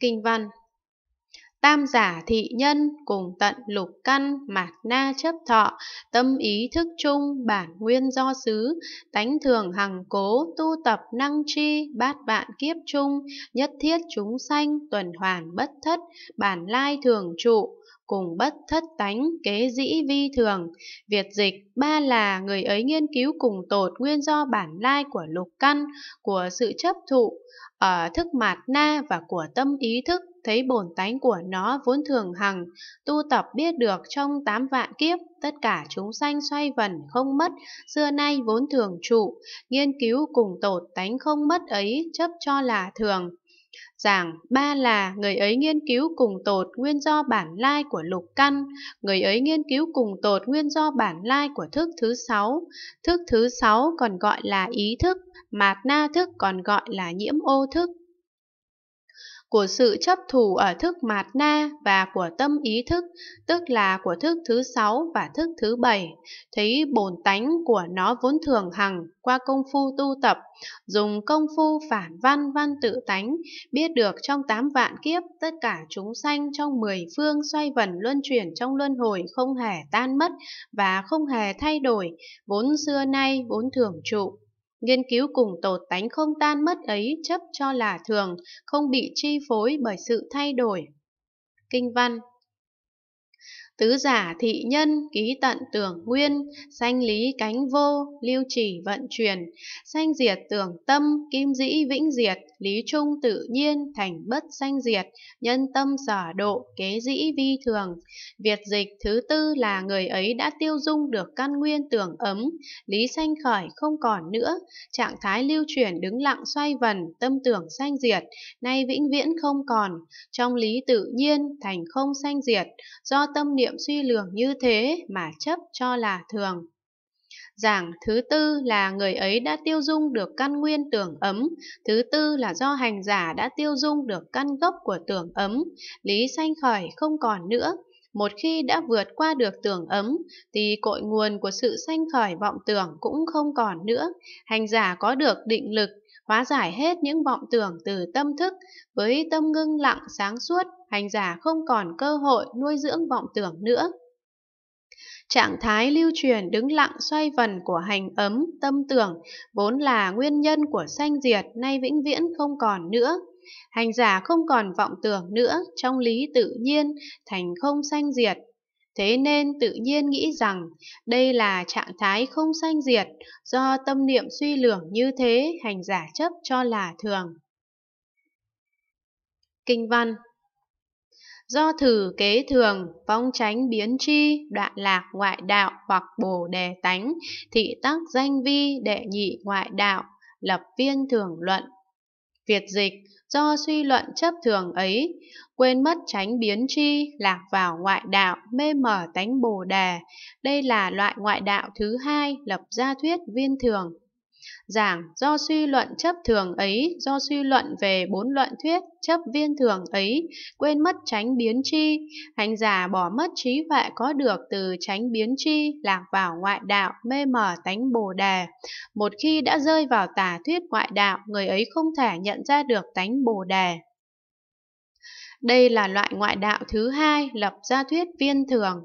Kinh văn Tam giả thị nhân cùng tận lục căn mạt na chấp thọ, tâm ý thức chung bản nguyên do xứ, tánh thường hằng cố tu tập năng tri bát vạn kiếp chung, nhất thiết chúng sanh tuần hoàn bất thất, bản lai thường trụ, cùng bất thất tánh kế dĩ vi thường. Việt dịch ba là người ấy nghiên cứu cùng tột nguyên do bản lai của lục căn, của sự chấp thụ, ở thức mạt na và của tâm ý thức thấy bổn tánh của nó vốn thường hằng, tu tập biết được trong tám vạn kiếp, tất cả chúng sanh xoay vần không mất, xưa nay vốn thường trụ, nghiên cứu cùng tột tánh không mất ấy chấp cho là thường. Giảng ba là người ấy nghiên cứu cùng tột nguyên do bản lai của lục căn, người ấy nghiên cứu cùng tột nguyên do bản lai của thức thứ sáu. Thức thứ sáu còn gọi là ý thức, mạt na thức còn gọi là nhiễm ô thức của sự chấp thủ ở thức mạt na và của tâm ý thức, tức là của thức thứ sáu và thức thứ bảy, thấy bổn tánh của nó vốn thường hằng qua công phu tu tập, dùng công phu phản văn văn tự tánh, biết được trong tám vạn kiếp tất cả chúng sanh trong mười phương xoay vần luân chuyển trong luân hồi không hề tan mất và không hề thay đổi, vốn xưa nay vốn thường trụ. Nghiên cứu cùng tột tánh không tan mất ấy chấp cho là thường, không bị chi phối bởi sự thay đổi. Kinh văn Tứ giả thị nhân, ký tận tưởng nguyên, sanh lý cánh vô, lưu trì vận chuyển, sanh diệt tưởng tâm, kim dĩ vĩnh diệt, lý trung tự nhiên, thành bất sanh diệt, nhân tâm sở độ, kế dĩ vi thường. Việt dịch thứ tư là người ấy đã tiêu dung được căn nguyên tưởng ấm, lý sanh khởi không còn nữa, trạng thái lưu chuyển đứng lặng xoay vần, tâm tưởng sanh diệt, nay vĩnh viễn không còn, trong lý tự nhiên, thành không sanh diệt, do tâm niệm nghiệm suy lường như thế mà chấp cho là thường. Giảng thứ tư là người ấy đã tiêu dung được căn nguyên tưởng ấm, thứ tư là do hành giả đã tiêu dung được căn gốc của tưởng ấm, lý sanh khởi không còn nữa, một khi đã vượt qua được tưởng ấm, thì cội nguồn của sự sanh khởi vọng tưởng cũng không còn nữa. Hành giả có được định lực, hóa giải hết những vọng tưởng từ tâm thức. Với tâm ngưng lặng sáng suốt, hành giả không còn cơ hội nuôi dưỡng vọng tưởng nữa. Trạng thái lưu truyền đứng lặng xoay vần của hành ấm, tâm tưởng, vốn là nguyên nhân của sanh diệt, nay vĩnh viễn không còn nữa. Hành giả không còn vọng tưởng nữa trong lý tự nhiên, thành không sanh diệt. Thế nên tự nhiên nghĩ rằng đây là trạng thái không sanh diệt, do tâm niệm suy lưỡng như thế hành giả chấp cho là thường. Kinh văn Do thử kế thường, phong tránh biến chi, đoạn lạc ngoại đạo hoặc bồ đề tánh, thị tắc danh vi đệ nhị ngoại đạo, lập viên thường luận Việt dịch do suy luận chấp thường ấy, quên mất tránh biến chi lạc vào ngoại đạo, mê mờ tánh bồ đề. Đây là loại ngoại đạo thứ hai lập ra thuyết viên thường Giảng do suy luận chấp thường ấy, do suy luận về bốn luận thuyết chấp viên thường ấy, quên mất tránh biến chi, hành giả bỏ mất trí huệ có được từ tránh biến chi, lạc vào ngoại đạo, mê mờ tánh bồ đề. Một khi đã rơi vào tà thuyết ngoại đạo, người ấy không thể nhận ra được tánh bồ đề. Đây là loại ngoại đạo thứ hai lập ra thuyết viên thường